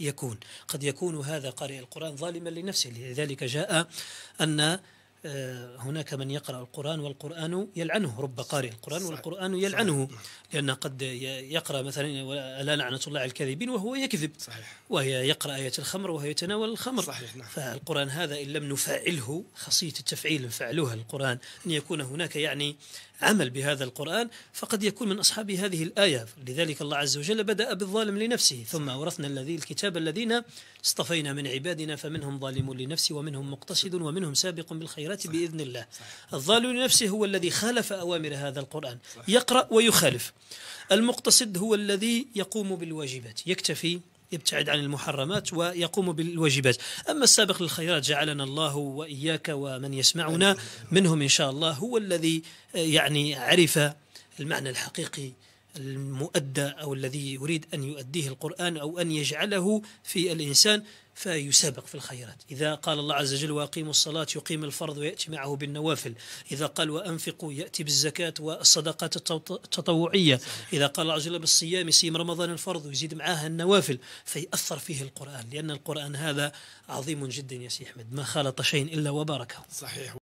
يكون قد يكون هذا قارئ القرآن ظالما لنفسه لذلك جاء أن آه، هناك من يقرأ القرآن والقرآن يلعنه رب قارئ القرآن والقرآن يلعنه لأن قد يقرأ مثلا ألا لعنة الله على الكاذبين وهو يكذب صحيح. وهي يقرأ آية الخمر وهو يتناول الخمر صحيح. نعم. فالقرآن هذا إن لم نفعله خاصية التفعيل نفعلها القرآن أن يكون هناك يعني عمل بهذا القرآن فقد يكون من أصحاب هذه الآية لذلك الله عز وجل بدأ بالظالم لنفسه ثم أورثنا الذي الكتاب الذين اصطفينا من عبادنا فمنهم ظالم لنفسه ومنهم مقتصد ومنهم سابق بالخيرات بإذن الله الظالم لنفسه هو الذي خالف أوامر هذا القرآن يقرأ ويخالف المقتصد هو الذي يقوم بالواجبات يكتفي يبتعد عن المحرمات ويقوم بالواجبات أما السابق للخيرات جعلنا الله وإياك ومن يسمعنا منهم إن شاء الله هو الذي آه، يعني عرف المعنى الحقيقي المؤدى أو الذي يريد أن يؤديه القرآن أو أن يجعله في الإنسان فيسابق في الخيرات إذا قال الله عز وجل وأقيموا الصلاة يقيم الفرض ويأتي معه بالنوافل إذا قال وأنفقوا يأتي بالزكاة والصدقات التطوعية إذا قال الله عز وجل بالصيام يسيم رمضان الفرض ويزيد معها النوافل فيأثر فيه القرآن لأن القرآن هذا عظيم جدا يا سي أحمد ما خالط شيء إلا وباركه صحيح